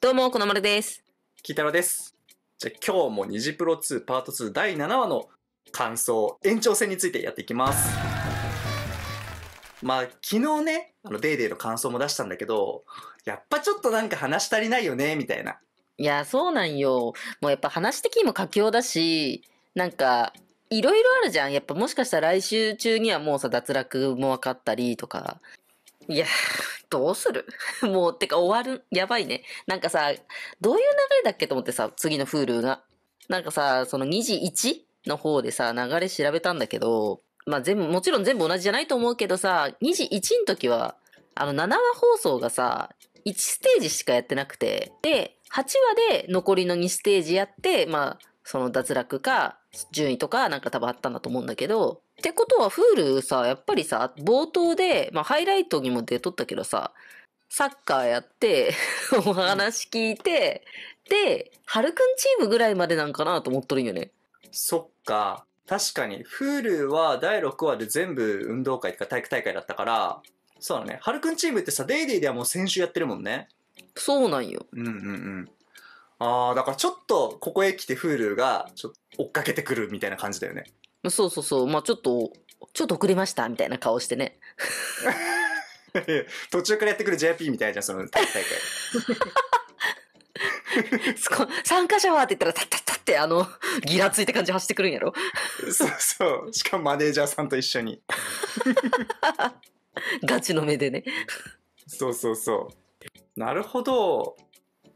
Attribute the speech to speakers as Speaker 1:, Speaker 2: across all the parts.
Speaker 1: どうも、このまるです。
Speaker 2: キータです。じゃあ今日もニジプロ2パート2第7話の感想、延長戦についてやっていきます。まあ昨日ね、あのデイデイの感想も出したんだけど、やっ
Speaker 1: ぱちょっとなんか話足りないよね、みたいな。いや、そうなんよ。もうやっぱ話的にも佳境だし、なんか、いろいろあるじゃん。やっぱもしかしたら来週中にはもうさ、脱落も分かったりとか、いや、どうする もう、てか終わる。やばいね。なんかさ、どういう流れだっけと思ってさ、次の Hulu が。なんかさ、その2時 1? の方でさ、流れ調べたんだけど、まあ全部、もちろん全部同じじゃないと思うけどさ、2時1の時は、あの7話放送がさ、1ステージしかやってなくて、で、8話で残りの2ステージやって、まあ、その脱落か、順位とかなんか多分あったんだと思うんだけど。ってことは、フールさ、やっぱりさ、冒頭で、まあ、ハイライトにも出とったけどさ、サッカーやって お話聞いて、で、ハルくんチームぐらいまでなんかなと思
Speaker 2: っとるんよね。そっか。確かに、フールは第6話で全部運動会とか体育大会だったから、そうだね。はるくんチームってさ、デイデイではもう先週やってるもんね。そうなんよ。うんうんうん。ああ、だからちょっと、ここへ来て Hulu が、ちょっと追っかけてくるみたいな感じだよね。そうそうそう。まあちょっ
Speaker 1: と、ちょっと遅れました、
Speaker 2: みたいな顔してね。途中からやってくる JP みたいじゃん、その大会。
Speaker 1: 参加者はって言ったら、たったったって、あの、ギラついて感じ走ってくるんやろ
Speaker 2: そうそう。しかもマネージャーさんと一緒に。ガチの目でね。そうそうそう。なるほど。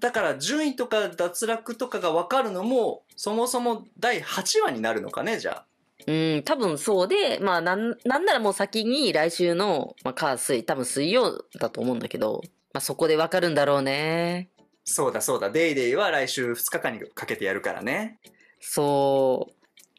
Speaker 2: だから順位とか脱落とかが分かるのも、そもそも第8話になるのかね、じゃ
Speaker 1: あ。うん、多分そうで、まあなん、なんならもう先に来週の、まあ、火、水、多分水曜だと思うんだけど、まあそこでわかるんだろうね。
Speaker 2: そうだそうだ、デイデイは来週2日間にかけてやるからね。そう。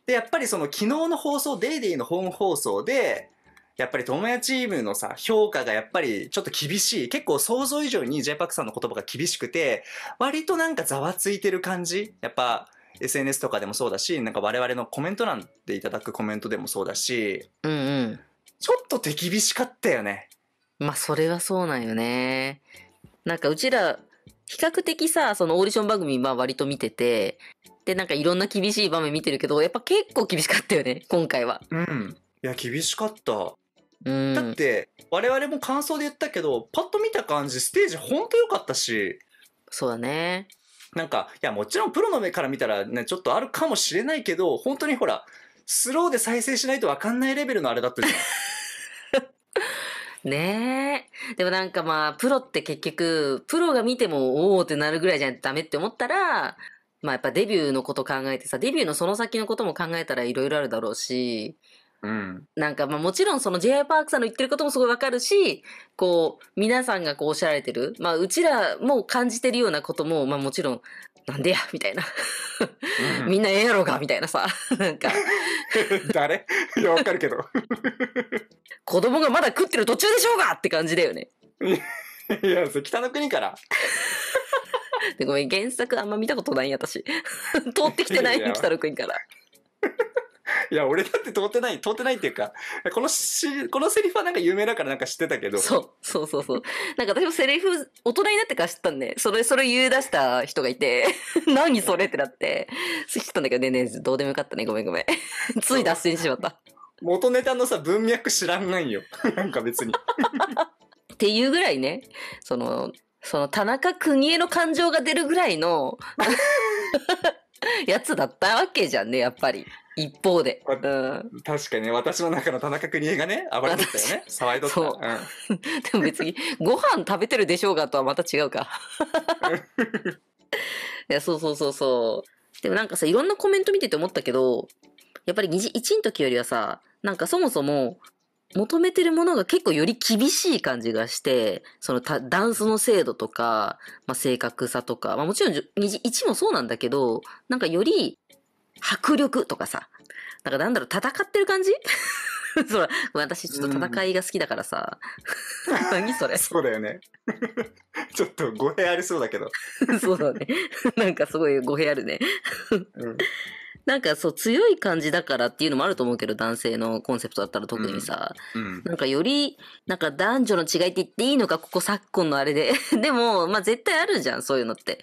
Speaker 2: で、やっぱりその昨日の放送、デイデイの本放送で、やっぱり友達チームのさ、評価がやっぱりちょっと厳しい。結構想像以上に J-PAC さんの言葉が厳しくて、割となんかざわついてる感じやっぱ、SNS とかでもそうだし、なんか我々のコメント欄でいただくコメントでもそうだし、うんうん。
Speaker 1: ちょっと手厳しかったよね。まあ、それはそうなんよね。なんかうちら、比較的さ、そのオーディション番組、まあ割と見てて、で、なんかいろんな厳しい場面見てるけど、やっぱ結構厳しかったよね、今回は。
Speaker 2: うん。いや、厳しかった。だって我々も感想で言ったけどパッと見た感じステージほんと良かったしそうだねなんかいやもちろんプロの目から見たらねちょっとあるかもしれないけど本当にほらスローで再生しないと分かんないレベルのあれだったじゃん。
Speaker 1: ねえ。でもなんかまあ、プロって結局、プロが見ても、おおってなるぐらいじゃダメって思ったら、まあやっぱデビューのこと考えてさ、デビューのその先のことも考えたらいろいろあるだろうし、うん、なんかまあもちろんその j パークさんの言ってることもすごいわかるし、こう、皆さんがこうおっしゃられてる、まあうちらも感じてるようなことも、まあもちろん、なんでや みたいな。みんなええやろうがみたいなさ。なんか。誰いや、わかるけど。子供がまだ食ってる途中でしょうがって感じだよね。いや、それ北の国から。でごめん、原作あんま見たことないや、私。通ってきてない北の国から。
Speaker 2: いや、俺だって通ってない、通ってないっていうか、このし、このセリフはなんか有名だからなんか知ってたけど。そう、
Speaker 1: そうそうそう。なんか私もセリフ、大人になってから知ったんで、それ、それ言い出した人がいて、何それってなって、知ったんだけどね、ねどうでもよかったね、ごめんごめん。つい脱線しまった。元ネタのさ、文脈知らんないよ。なんか別に。っていうぐらいね、その、その田中邦衛の感情が出るぐらいのやつだったわけじゃんね、やっぱり。一方で。うん、
Speaker 2: 確かにね、私の中の田中邦衛がね、暴れてたよね。騒いとった。うん、
Speaker 1: でも別に、ご飯食べてるでしょうがとはまた違うか。いや、そうそうそうそう。でもなんかさ、いろんなコメント見てて思ったけど、やっぱり1の時よりはさ、なんかそもそも求めてるものが結構より厳しい感じがして、そのダンスの精度とか、まあ、正確さとか、まあ、もちろん1もそうなんだけど、なんかより迫力とかさ、なんかなんだろう、戦ってる感じ そら、私ちょっと戦いが好きだからさ。うん、何それ。そうだよね。ちょっと語弊ありそうだけど。そうだね。なんかすごい語弊あるね。うん、なんかそう強い感じだからっていうのもあると思うけど男性のコンセプトだったら特にさ、うんうん、なんかよりなんか男女の違いって言っていいのかここ昨今のあれで でもまあ絶対あるじゃんそういうのって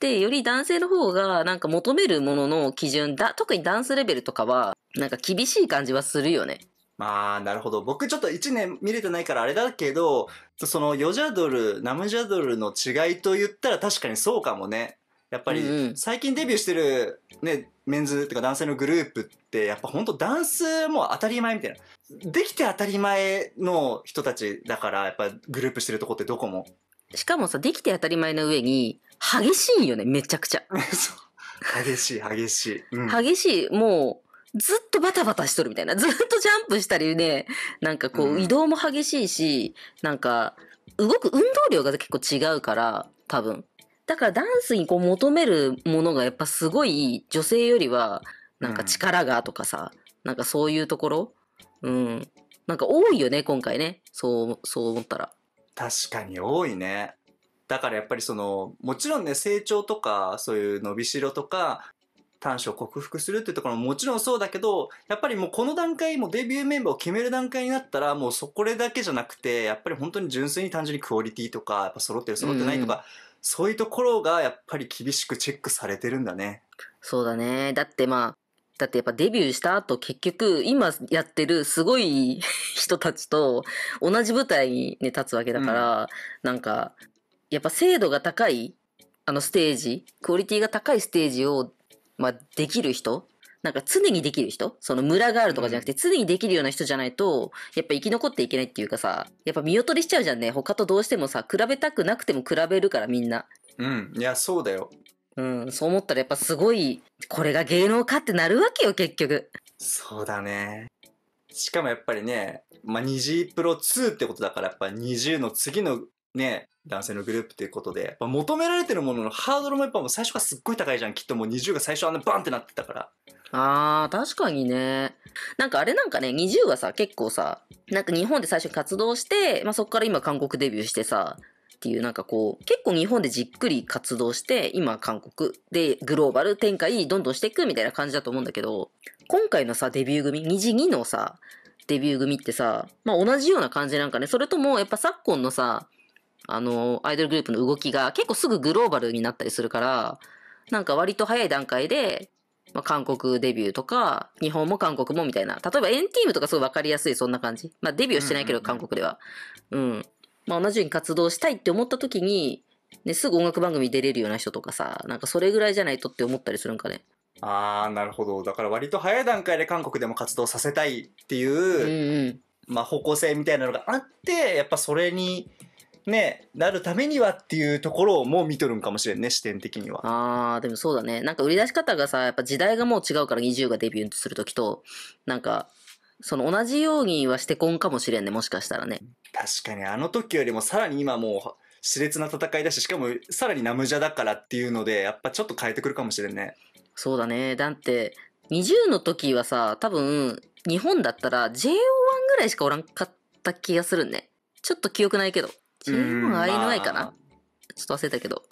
Speaker 1: でより男性の方がなんか求めるものの基準だ特にダンスレベルとかはなんか厳しい感じはするよねまあ、なるほど。
Speaker 2: 僕ちょっと1年見れてないからあれだけど、そのヨジャドル、ナムジャドルの違いと言ったら確かにそうかもね。やっぱり最近デビューしてる、ね、メンズっていうか男性のグループってやっぱほんとダンスも当たり前みたいなできて当たり前の人たちだからやっぱグループしてるとこってどこもしかもさできて当
Speaker 1: たり前の上に激しいよねめちゃくちゃ
Speaker 2: 激しい激しい、う
Speaker 1: ん、激しいもうずっとバタバタしとるみたいなずっとジャンプしたりねなんかこう、移動も激しいし、なんか動く運動量が結構違うから多分だからダンスにこう求めるものがやっぱすごい女性よりはなんか力がとかさ、うん、なんかそういうところ、うん、なんか多いよね今回ねそうそう思ったら確かに多いね
Speaker 2: だからやっぱりそのもちろんね成長とかそういう伸びしろとか短所を克服するっていうところももちろんそうだけどやっぱりもうこの段階もデビューメンバーを決める段階になったらもうそこれだけじゃなくてやっぱり本当に純粋に単純にクオリティとかやっぱ揃ってる揃ってないとか、うん
Speaker 1: そういうところがやっぱり厳しくチェックされてるんだね。そうだね。だってまあ、だってやっぱデビューした後結局今やってるすごい 人たちと同じ舞台に、ね、立つわけだから、うん、なんかやっぱ精度が高いあのステージクオリティが高いステージを、まあ、できる人なんか常にできる人そのムラがあるとかじゃなくて常にできるような人じゃないと、やっぱ生き残っていけないっていうかさ、やっぱ見劣りしちゃうじゃんね。他とどうしてもさ、比べたくなくても比べるからみんな。うん。いや、そうだよ。うん。そう思ったらやっぱすごい、これが芸能かってなるわけよ、結局。
Speaker 2: そうだね。しかもやっぱりね、まあ、二次プロ2ってことだからやっぱ二次の次のね、男性のグループということで、まあ、求められてるもののハードルもやっぱもう最初からすっごい高いじゃん。きっともう20が最初あんなバンってなってたか
Speaker 1: ら。あー、確かにね。なんかあれなんかね、20がさ、結構さ、なんか日本で最初に活動して、まあ、そこから今韓国デビューしてさ、っていうなんかこう、結構日本でじっくり活動して、今韓国でグローバル展開どんどんしていくみたいな感じだと思うんだけど、今回のさ、デビュー組、2次2のさ、デビュー組ってさ、まあ同じような感じなんかね、それともやっぱ昨今のさ、あの、アイドルグループの動きが結構すぐグローバルになったりするから、なんか割と早い段階で、まあ、韓国デビューとか、日本も韓国もみたいな。例えばエンティームとかすごい分かりやすい、そんな感じ。まあデビューしてないけど、韓国では。うん。まあ同じように活動したいって思った時に、ね、すぐ音楽番組出れるような人とかさ、なんかそれぐらいじゃないとって思ったりするんかね。
Speaker 2: あー、なるほど。だから割と早い段階で韓国でも活動させたいっていう、うんうん、まあ方向性みたいなのがあって、やっぱそれにね、なるためにはっていうとこ
Speaker 1: ろも見とるんかもしれんね、視点的には。ああ、でもそうだね。なんか売り出し方がさ、やっぱ時代がもう違うから20がデビューするときと、なんか、その同じようにはしてこんかもしれんね、もしかしたらね。確かに、あの時よりもさらに今もう、
Speaker 2: 熾烈な戦いだし、しかもさらにナムジャだからっていうので、やっぱちょっと変えてくるかもしれんね。
Speaker 1: そうだね。だって、20の時はさ、多分、日本だったら JO1 ぐらいしかおらんかった気がするね。ちょっと記憶ないけど。?J1INI かな、まあ、ちょっと忘れたけど。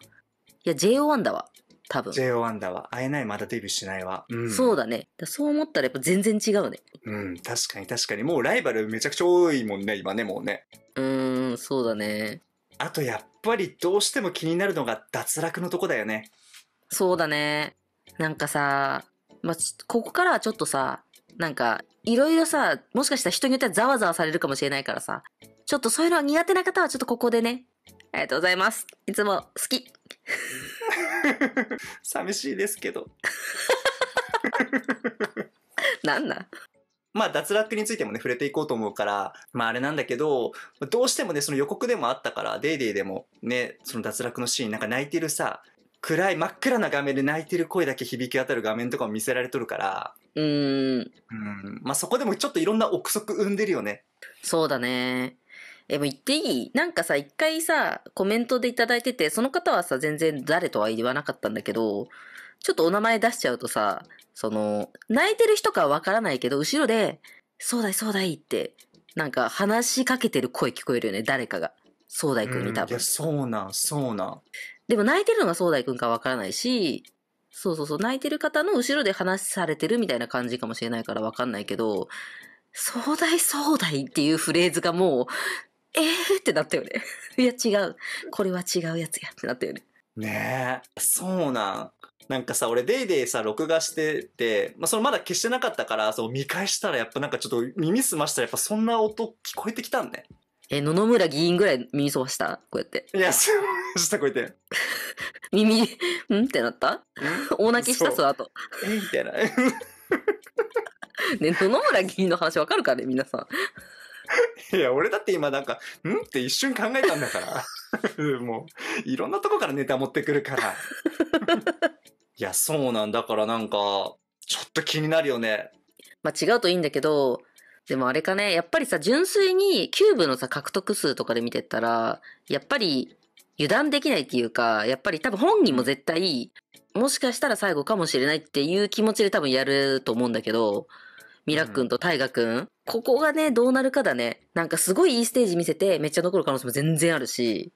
Speaker 1: いや、JO1 だわ。
Speaker 2: 多分。JO1 だわ。INI まだデビューしないわ。うん、そうだね。だそう思ったらやっぱ全然違うね。うん、確かに確かに。もうライバルめちゃくちゃ多いもんね、今ね、もうね。うーん、そうだね。あとやっぱりどうしても気
Speaker 1: になるのが脱落のとこだよね。そうだね。なんかさ、まあ、ここからはちょっとさ、なんか、いろいろさ、もしかしたら人によってはざわざわされるかもしれないからさ、ちょっとそういうの苦手な方はちょっとここでね、ありがとうございます。いつも好き。
Speaker 2: 寂しいですけど。なんなまあ脱落についてもね、触れていこうと思うから、まああれなんだけど、どうしてもね、その予告でもあったから、デイデイでもね、その脱落のシーン、なんか泣いてるさ、暗い真っ暗な画面で泣いてる声だけ響き渡る画面とかも見せられ
Speaker 1: とるから、うん。うん。まあそこでもちょっといろんな憶測生んでるよね。そうだね。え、もう言っていいなんかさ、一回さ、コメントでいただいてて、その方はさ、全然誰とは言わなかったんだけど、ちょっとお名前出しちゃうとさ、その、泣いてる人かはわからないけど、後ろで、そうだいそうだいって、なんか話しかけてる声聞こえるよね、誰かが。そうだいくんに多分。いや、そうなん、そうなん。でも泣いてるのがそうだいくんかわからないし、そうそうそう、泣いてる方の後ろで話されてるみたいな感じかもしれないからわかんないけど、壮大壮大っていうフレーズがもう、えーってなったよね。いや違う。これは違うやつやってなったよね。
Speaker 2: ねえ、そうなん。なんかさ、俺、デイデイさ、録画してて、まあ、そのまだ消してなかったから、そう、見返したら、やっぱなんかちょっと耳澄ましたら、やっぱそんな音
Speaker 1: 聞こえてきたんね。え、野々村議員ぐらい耳澄ばしたこうやって。いや、そう、したこうやって。耳、んってなった大泣きしたその後。えみたいな。ね、野々村議員の話わかるかね皆さん。
Speaker 2: いや、俺だって今なんか、んって一瞬考えたんだから。もう、いろんなとこからネタ持ってくるから。いや、そうなんだからなんか、
Speaker 1: ちょっと気になるよね。まあ違うといいんだけど、でもあれかね、やっぱりさ、純粋にキューブのさ、獲得数とかで見てったら、やっぱり油断できないっていうか、やっぱり多分本人も絶対、もしかしたら最後かもしれないっていう気持ちで多分やると思うんだけど、ミラ君と大河君、ここがね、どうなるかだね。なんかすごいいいステージ見せて、めっちゃ残る可能性も全然あるし。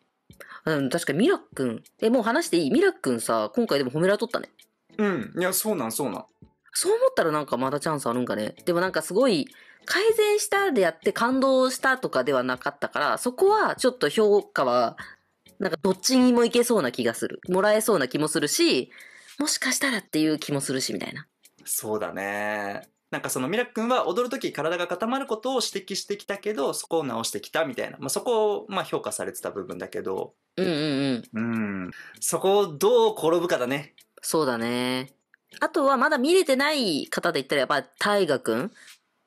Speaker 1: うん、確かにミラ君。え、もう話していいミラ君さ、今回でも褒められとったね。うん。いや、そうなん、そうなん。そう思ったらなんかまだチャンスあるんかね。でもなんかすごい、改善したでやって感動したとかではなかったから、そこはちょっと評価は、なんかどっちにもいけそうな気がする。もらえそうな気もするし、もしかしたらっていう気もするし、みたいな。
Speaker 2: そうだね。なんかそのミラ君は踊る時体が固まることを指摘してきたけどそこを直してきたみたいな、まあ、そこをまあ評価されてた部分だけどうんうんうんう
Speaker 1: んそこをどう転ぶかだねそうだねあとはまだ見れてない方で言ったらやっぱ大河君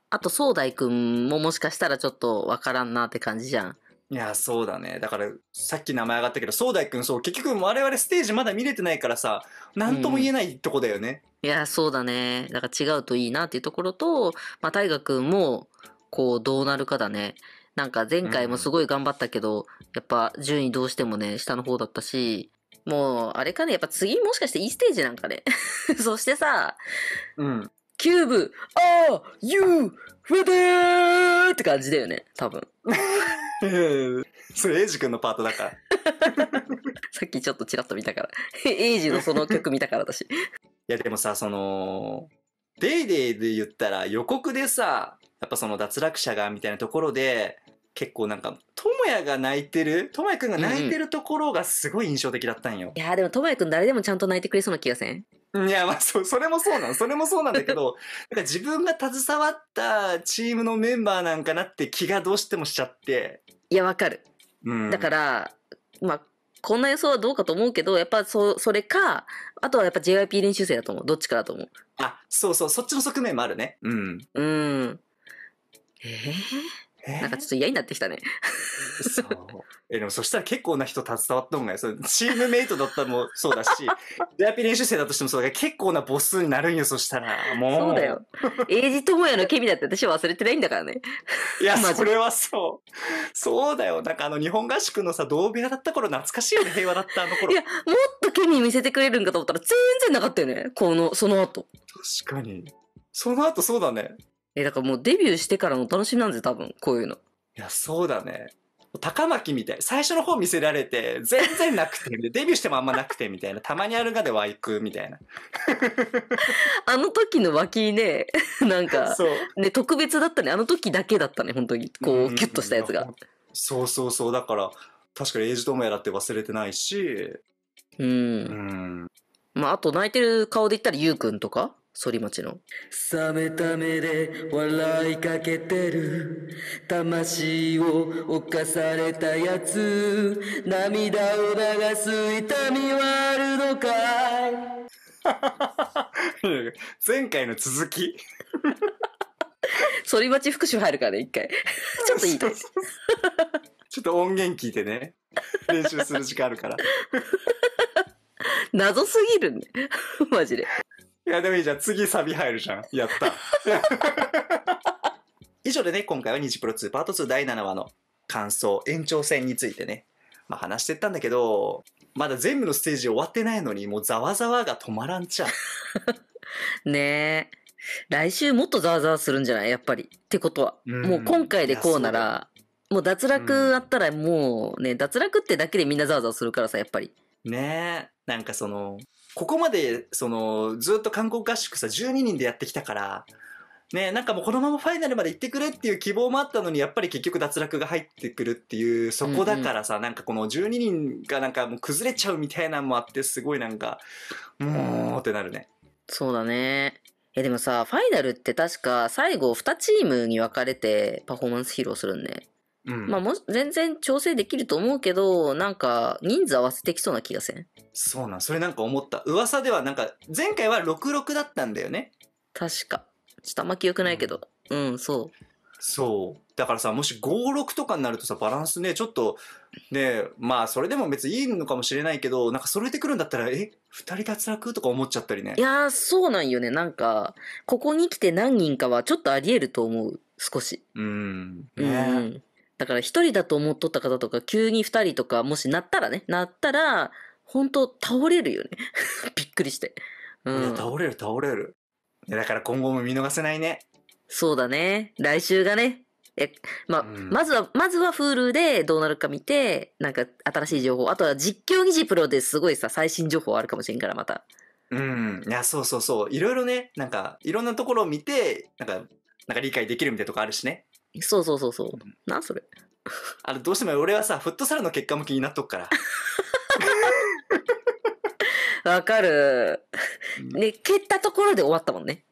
Speaker 1: あと壮大君ももしかしたらちょっとわからんなって感じじゃん
Speaker 2: いや、そうだね。だから、さっき名前上がったけど、壮大君、そう、結局我々ステージまだ見れてないからさ、なんとも言えないとこだよね。
Speaker 1: うん、いや、そうだね。だから違うといいなっていうところと、まあ、大河君も、こう、どうなるかだね。なんか前回もすごい頑張ったけど、うん、やっぱ順位どうしてもね、下の方だったし、もう、あれかね、やっぱ次もしかしていいステージなんかね。そしてさ、うん。キューブ、ああ、ユー、フデーって感じだよね、
Speaker 2: 多分。それ、エイジ君のパートだから。さっきちょっとチラッと見たから。
Speaker 1: エイジのそ
Speaker 2: の曲見たから、私。いや、でもさ、その、デイデイで言ったら予告でさ、やっぱその脱落者がみたいなところで、結構なんか、ともやが泣いてる、ともやくんが泣いてるところがすごい印象的だったんよ。
Speaker 1: いやでもともやくん誰でもちゃんと泣いてくれそうな気がせん
Speaker 2: いや、まあ、そ、それもそうなの。それもそうなんだけど、なんか自分が携わったチームのメンバーなんかなって気がどうしてもしちゃって。
Speaker 1: いや、わかる。うん、だから、まあ、こんな予想はどうかと思うけど、やっぱそ、それか、あとはやっぱ JYP 練習生だと思う。どっちかだと思う。
Speaker 2: あ、そうそう、そっちの側面もあるね。うん。
Speaker 1: うん。ええーえー、なんかちょっと嫌になってきたね。
Speaker 2: そう。え、でもそしたら結構な人携わったもんね。そチームメイトだったのもそうだし、デアピ練習生だとしてもそうだけど、結構な母数になるんよ、そしたら。
Speaker 1: もう。そうだよ。エイジ也のケミだって私は忘れてないんだからね。
Speaker 2: いや、それはそう。そうだよ。なんかあの、日本合宿のさ、同部屋だった頃懐かしいよね、平和だったあの頃。
Speaker 1: いや、もっとケミ見せてくれるんかと思ったら全然なかったよね。この、その後。確かに。その後そうだね。え、だからもうデビューしてからの楽しみなんですよ、多分、こういうの。い
Speaker 2: や、そうだね。高巻みたい。最初の方見せられて、全然なくて、デビューしてもあんまなくて、みたいな。たまにあるがでは行く、みたいな。
Speaker 1: あの時の脇ね、なんか、ね、特別だったね。あの時だけだったね、本当に。こう、キュッとし
Speaker 2: たやつが。そうそうそう。だから、確かにエイジ友やだって忘れてないし。
Speaker 1: うん。うん、まあ、あと泣いてる顔で言ったら、ゆうくんとか反町の。冷めた目で笑いかけてる魂を犯されたやつ涙を流す痛みはあるのかい 前回の続き反町 復習入るからね、一回。ちょっといいです。
Speaker 2: ちょっと音源聞いてね。練習する時間あるから。謎すぎるね。マジで。いや、でもいいじゃん。次サビ入るじゃん。やった。以上でね、今回はニジプロ2パート2第7話の感想、延長戦についてね、まあ話してったんだけど、まだ全部のステージ終わ
Speaker 1: ってないのに、もうざわざわが止まらんちゃう。ねえ。来週もっとざわざわするんじゃないやっぱり。ってことは。うん、もう今回でこうなら、もう脱落あったらもうね、脱落ってだけでみんなざわざわするからさ、やっぱり。
Speaker 2: ねえ。なんかその、ここまで、その、ずっと韓国合宿さ、12人でやってきたから、ね、なんかもうこのままファイナルまで行ってくれっていう希望もあったのに、やっぱり結局脱落が入ってくるっていう、そこだからさ、うんうん、なんかこの12人がなんかもう崩れちゃうみたいなのもあって、すごいなんか、
Speaker 1: もうってなるね。そうだね。え、でもさ、ファイナルって確か最後2チームに分かれてパフォーマンス披露するんね。うん、まあも全然調整できると思うけどなんか人数合わせてきそうな気がせん
Speaker 2: そうなんそれなんか思った噂ではなんか前回は66だったんだよね
Speaker 1: 確かちょっとあんま記憶ないけど、
Speaker 2: うん、うん、そうそうだからさもし56とかになるとさバランスねちょっとねまあそれでも別にいいのかもしれないけどなんかそれでくるんだったらえ二2人脱落とか思っちゃったりねい
Speaker 1: やそうなんよねなんかここに来て何人かはちょっとありえると思う少しうんね、うんだから一人だと思っとった方とか、急に二人とか、もしなったらね、なったら、本当倒れるよね。びっくりして。うん。倒れる倒れる。だから今後も見逃せないね。そうだね。来週がね。え、ま、うん、まずは、まずは Hulu でどうなるか見て、なんか新しい情報。あとは実況議事プロですごいさ、最新情報あるかもしれんから、また。
Speaker 2: うん。いや、そうそうそう。いろいろね、なんか、いろんなところを見て、なんか、なんか理解できるみたいなとこあるしね。そうそうそうそう。な、んそれ。あれ、どうしても俺はさ、フットサルの結果も気になっとくから。わかる。ね、蹴ったところで終わったもんね。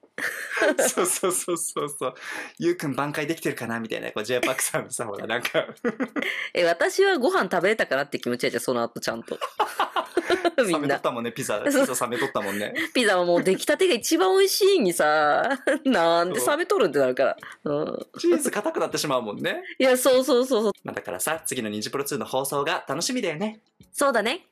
Speaker 2: そうそうそうそうそう。ゆうくん挽回できてるかなみたいな、こう、J パクさんのさ、ほら、なんか
Speaker 1: え、私はご飯食べれたかなって気持ちやじゃん、その後ちゃんと。
Speaker 2: 冷めとったもんね、ピザ。ピザ冷めとったもんね。
Speaker 1: ピザはもう出来たてが一番美味しいにさ、なんで冷めとるんってなるから。うん、チーズ硬くなってしまうもんね。いや、そうそうそうそう。
Speaker 2: まあ、だからさ、次のニジプロ2の放送が楽しみだよね。
Speaker 1: そうだね。